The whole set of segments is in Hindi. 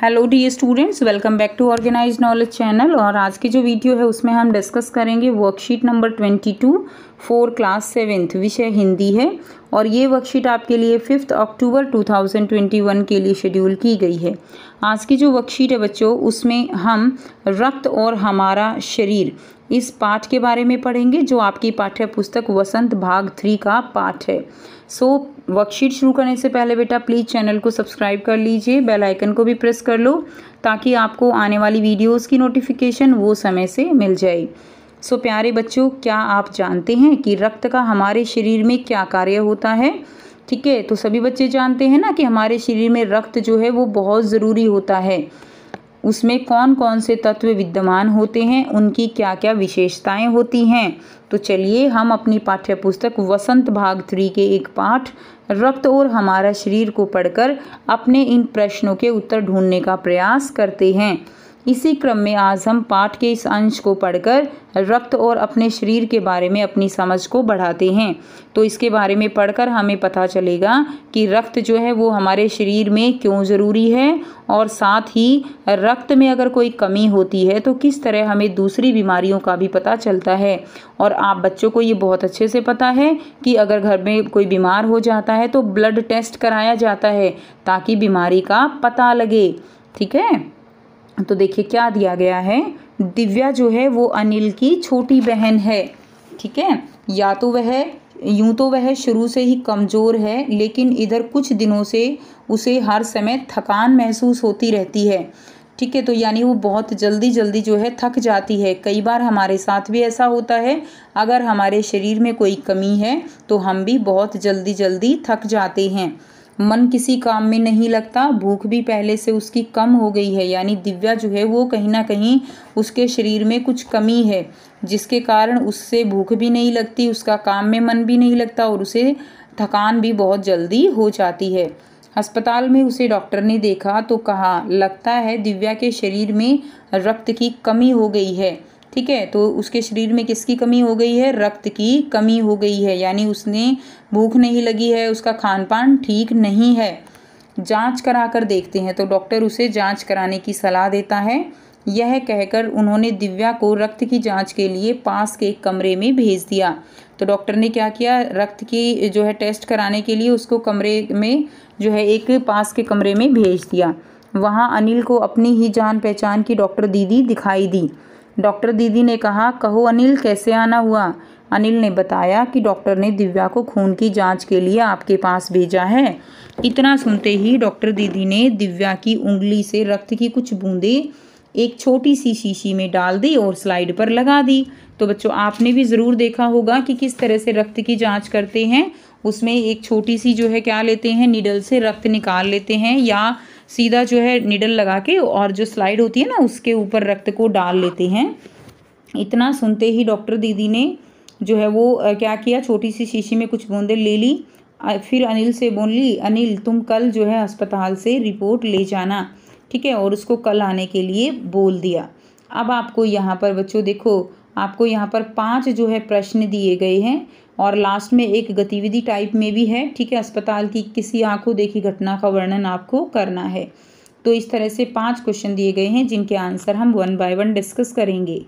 hello the students welcome back to organize knowledge channel और आज की जो वीडियो है उसमें हम डिस्कस करेंगे worksheet number twenty two for class seventh विषय हिंदी है और ये वर्कशीट आपके लिए fifth October two thousand twenty one के लिए शेड्यूल की गई है आज की जो वर्कशीट है बच्चों उसमें हम रक्त और हमारा शरीर इस पाठ के बारे में पढ़ेंगे जो आपकी पाठ्य पुस्तक वसंत भाग थ्री का पाठ है सो so, वर्कशीट शुरू करने से पहले बेटा प्लीज़ चैनल को सब्सक्राइब कर लीजिए बेल आइकन को भी प्रेस कर लो ताकि आपको आने वाली वीडियोस की नोटिफिकेशन वो समय से मिल जाए सो so, प्यारे बच्चों क्या आप जानते हैं कि रक्त का हमारे शरीर में क्या कार्य होता है ठीक है तो सभी बच्चे जानते हैं ना कि हमारे शरीर में रक्त जो है वो बहुत ज़रूरी होता है उसमें कौन कौन से तत्व विद्यमान होते हैं उनकी क्या क्या विशेषताएं होती हैं तो चलिए हम अपनी पाठ्यपुस्तक वसंत भाग थ्री के एक पाठ रक्त और हमारा शरीर को पढ़कर अपने इन प्रश्नों के उत्तर ढूंढने का प्रयास करते हैं इसी क्रम में आज हम पाठ के इस अंश को पढ़कर रक्त और अपने शरीर के बारे में अपनी समझ को बढ़ाते हैं तो इसके बारे में पढ़कर हमें पता चलेगा कि रक्त जो है वो हमारे शरीर में क्यों ज़रूरी है और साथ ही रक्त में अगर कोई कमी होती है तो किस तरह हमें दूसरी बीमारियों का भी पता चलता है और आप बच्चों को ये बहुत अच्छे से पता है कि अगर घर में कोई बीमार हो जाता है तो ब्लड टेस्ट कराया जाता है ताकि बीमारी का पता लगे ठीक है तो देखिए क्या दिया गया है दिव्या जो है वो अनिल की छोटी बहन है ठीक है या तो वह यूं तो वह शुरू से ही कमज़ोर है लेकिन इधर कुछ दिनों से उसे हर समय थकान महसूस होती रहती है ठीक है तो यानी वो बहुत जल्दी जल्दी जो है थक जाती है कई बार हमारे साथ भी ऐसा होता है अगर हमारे शरीर में कोई कमी है तो हम भी बहुत जल्दी जल्दी थक जाते हैं मन किसी काम में नहीं लगता भूख भी पहले से उसकी कम हो गई है यानी दिव्या जो है वो कहीं ना कहीं उसके शरीर में कुछ कमी है जिसके कारण उससे भूख भी नहीं लगती उसका काम में मन भी नहीं लगता और उसे थकान भी बहुत जल्दी हो जाती है अस्पताल में उसे डॉक्टर ने देखा तो कहा लगता है दिव्या के शरीर में रक्त की कमी हो गई है ठीक है तो उसके शरीर में किसकी कमी हो गई है रक्त की कमी हो गई है यानी उसने भूख नहीं लगी है उसका खान पान ठीक नहीं है जांच करा कर देखते हैं तो डॉक्टर उसे जांच कराने की सलाह देता है यह कहकर उन्होंने दिव्या को रक्त की जांच के लिए पास के एक कमरे में भेज दिया तो डॉक्टर ने क्या किया रक्त की जो है टेस्ट कराने के लिए उसको कमरे में जो है एक पास के कमरे में भेज दिया वहाँ अनिल को अपनी ही जान पहचान की डॉक्टर दीदी दिखाई दी डॉक्टर दीदी ने कहा कहो अनिल कैसे आना हुआ अनिल ने बताया कि डॉक्टर ने दिव्या को खून की जांच के लिए आपके पास भेजा है इतना सुनते ही डॉक्टर दीदी ने दिव्या की उंगली से रक्त की कुछ बूंदे एक छोटी सी शीशी में डाल दी और स्लाइड पर लगा दी तो बच्चों आपने भी ज़रूर देखा होगा कि किस तरह से रक्त की जांच करते हैं उसमें एक छोटी सी जो है क्या लेते हैं निडल से रक्त निकाल लेते हैं या सीधा जो है निडल लगा के और जो स्लाइड होती है ना उसके ऊपर रक्त को डाल लेते हैं इतना सुनते ही डॉक्टर दीदी ने जो है वो क्या किया छोटी सी शीशी में कुछ बूंदे ले ली फिर अनिल से बोल ली अनिल तुम कल जो है अस्पताल से रिपोर्ट ले जाना ठीक है और उसको कल आने के लिए बोल दिया अब आपको यहाँ पर बच्चों देखो आपको यहाँ पर पांच जो है प्रश्न दिए गए हैं और लास्ट में एक गतिविधि टाइप में भी है ठीक है अस्पताल की किसी आंखों देखी घटना का वर्णन आपको करना है तो इस तरह से पांच क्वेश्चन दिए गए हैं जिनके आंसर हम वन बाय वन डिस्कस करेंगे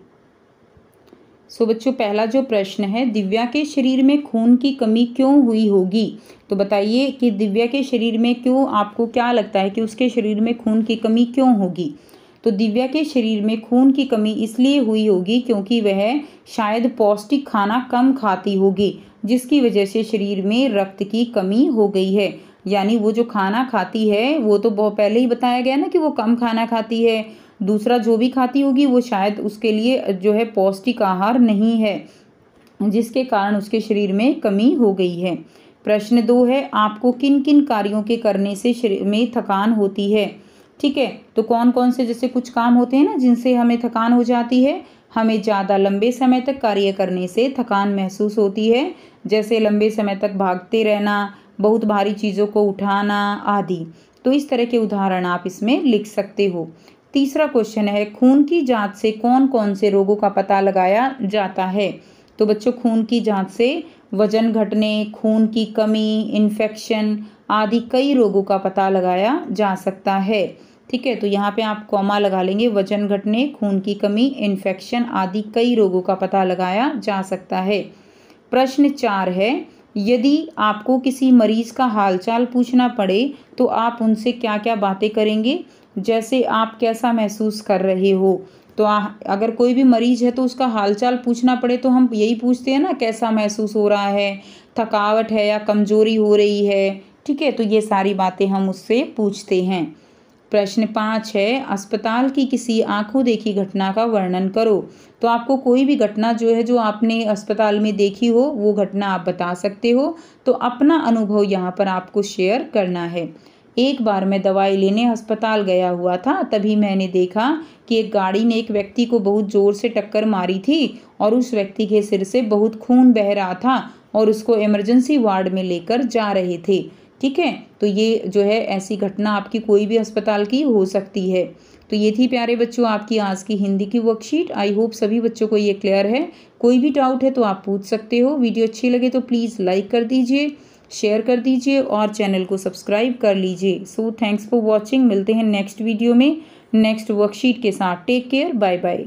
सो so, बच्चों पहला जो प्रश्न है दिव्या के शरीर में खून की कमी क्यों हुई होगी तो बताइए कि दिव्या के शरीर में क्यों आपको क्या लगता है कि उसके शरीर में खून की कमी क्यों होगी तो दिव्या के शरीर में खून की कमी इसलिए हुई होगी क्योंकि वह शायद पौष्टिक खाना कम खाती होगी जिसकी वजह से शरीर में रक्त की कमी हो गई है यानी वो जो खाना खाती है वो तो बहुत पहले ही बताया गया ना कि वो कम खाना खाती है दूसरा जो भी खाती होगी वो शायद उसके लिए जो है पौष्टिक आहार नहीं है जिसके कारण उसके शरीर में कमी हो गई है प्रश्न दो है आपको किन किन कार्यों के करने से शरीर में थकान होती है ठीक है तो कौन कौन से जैसे कुछ काम होते हैं ना जिनसे हमें थकान हो जाती है हमें ज़्यादा लंबे समय तक कार्य करने से थकान महसूस होती है जैसे लंबे समय तक भागते रहना बहुत भारी चीज़ों को उठाना आदि तो इस तरह के उदाहरण आप इसमें लिख सकते हो तीसरा क्वेश्चन है खून की जांच से कौन कौन से रोगों का पता लगाया जाता है तो बच्चों खून की जांच से वजन घटने खून की कमी इन्फेक्शन आदि कई रोगों का पता लगाया जा सकता है ठीक है तो यहाँ पे आप कॉमा लगा लेंगे वजन घटने खून की कमी इन्फेक्शन आदि कई रोगों का पता लगाया जा सकता है प्रश्न चार है यदि आपको किसी मरीज का हालचाल पूछना पड़े तो आप उनसे क्या क्या बातें करेंगे जैसे आप कैसा महसूस कर रहे हो तो आ, अगर कोई भी मरीज है तो उसका हालचाल पूछना पड़े तो हम यही पूछते हैं ना कैसा महसूस हो रहा है थकावट है या कमजोरी हो रही है ठीक है तो ये सारी बातें हम उससे पूछते हैं प्रश्न पाँच है अस्पताल की किसी आंखों देखी घटना का वर्णन करो तो आपको कोई भी घटना जो है जो आपने अस्पताल में देखी हो वो घटना आप बता सकते हो तो अपना अनुभव यहाँ पर आपको शेयर करना है एक बार मैं दवाई लेने अस्पताल गया हुआ था तभी मैंने देखा कि एक गाड़ी ने एक व्यक्ति को बहुत ज़ोर से टक्कर मारी थी और उस व्यक्ति के सिर से बहुत खून बह रहा था और उसको इमरजेंसी वार्ड में लेकर जा रहे थे ठीक है तो ये जो है ऐसी घटना आपकी कोई भी अस्पताल की हो सकती है तो ये थी प्यारे बच्चों आपकी आज की हिंदी की वर्कशीट आई होप सभी बच्चों को ये क्लियर है कोई भी डाउट है तो आप पूछ सकते हो वीडियो अच्छी लगे तो प्लीज़ लाइक कर दीजिए शेयर कर दीजिए और चैनल को सब्सक्राइब कर लीजिए सो थैंक्स फॉर वॉचिंग मिलते हैं नेक्स्ट वीडियो में नेक्स्ट वर्कशीट के साथ टेक केयर बाय बाय